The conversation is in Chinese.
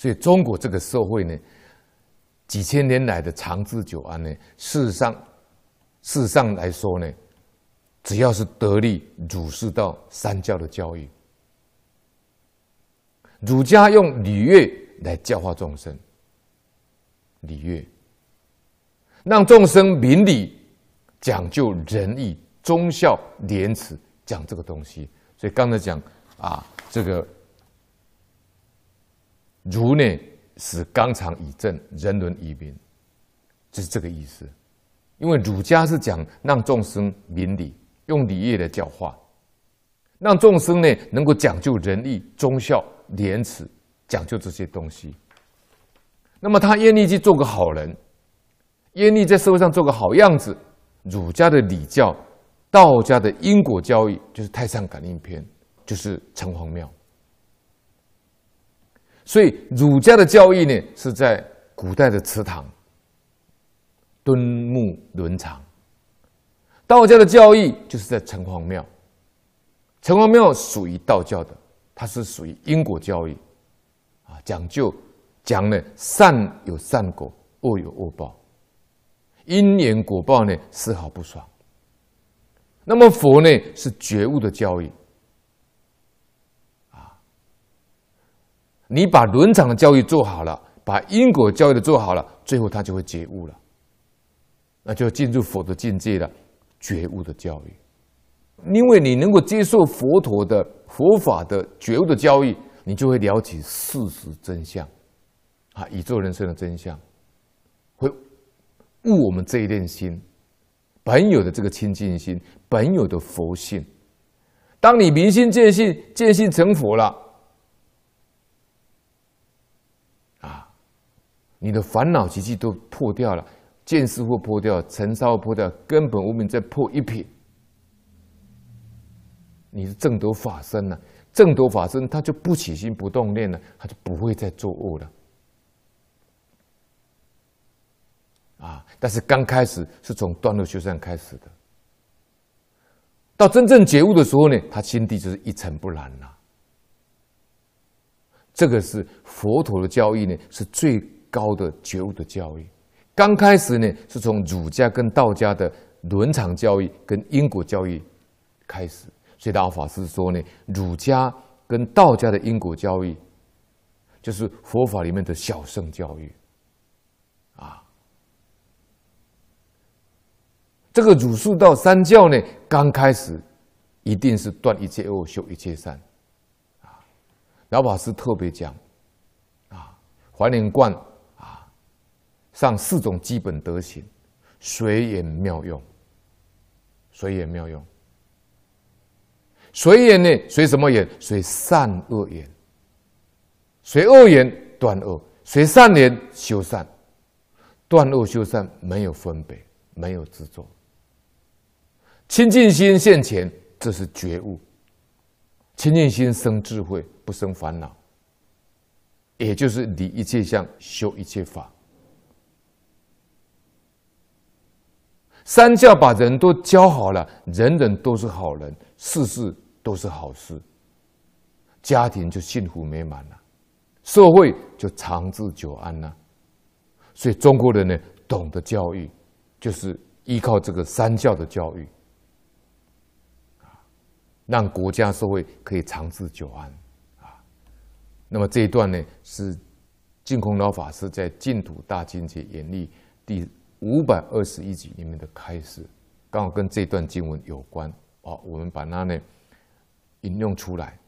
所以，中国这个社会呢，几千年来的长治久安呢，事实上，事实上来说呢，只要是得力儒释道三教的教育，儒家用礼乐来教化众生，礼乐让众生明理，讲究仁义、忠孝、廉耻，讲这个东西。所以刚才讲啊，这个。儒呢，使纲常以正，人伦以明，就是这个意思。因为儒家是讲让众生明理，用礼乐来教化，让众生呢能够讲究仁义、忠孝、廉耻，讲究这些东西。那么他愿意去做个好人，愿意在社会上做个好样子。儒家的礼教，道家的因果教育，就是《太上感应篇》，就是城隍庙。所以，儒家的教义呢，是在古代的祠堂，敦木伦常；道家的教义就是在城隍庙，城隍庙属于道教的，它是属于因果教育，啊，讲究讲呢善有善果，恶有恶报，因缘果报呢丝毫不爽。那么佛呢是觉悟的教育。你把伦常的教育做好了，把因果教育的做好了，最后他就会觉悟了，那就进入佛的境界了，觉悟的教育，因为你能够接受佛陀的佛法的觉悟的教育，你就会了解事实真相，啊，宇宙人生的真相，会悟我们这一念心本有的这个清净心，本有的佛性。当你明心见性，见性成佛了。你的烦恼习气都破掉了，见识惑破掉，尘沙破掉，根本无明再破一撇，你是正得法身了。正得法身，他就不起心不动念了，他就不会再作恶了。啊！但是刚开始是从断路修善开始的，到真正觉悟的时候呢，他心地就是一尘不染了。这个是佛陀的教义呢，是最。高的觉悟的教育，刚开始呢，是从儒家跟道家的伦常教育跟因果教育开始。所以老法师说呢，儒家跟道家的因果教育，就是佛法里面的小圣教育啊。这个儒释道三教呢，刚开始一定是断一切恶，修一切善啊。老法师特别讲啊，华严观。上四种基本德行，水眼妙用。水眼妙用，水眼呢？水什么眼？水善恶眼。水恶言断恶，水善言修善。断恶修善没有分别，没有执着。清净心现前，这是觉悟；清净心生智慧，不生烦恼。也就是离一切相，修一切法。三教把人都教好了，人人都是好人，事事都是好事，家庭就幸福美满了，社会就长治久安了。所以中国人呢，懂得教育，就是依靠这个三教的教育，啊，让国家社会可以长治久安啊。那么这一段呢，是净空老法师在净土大经解演义第。五百二十一集里面的开始，刚好跟这段经文有关啊，我们把那呢引用出来。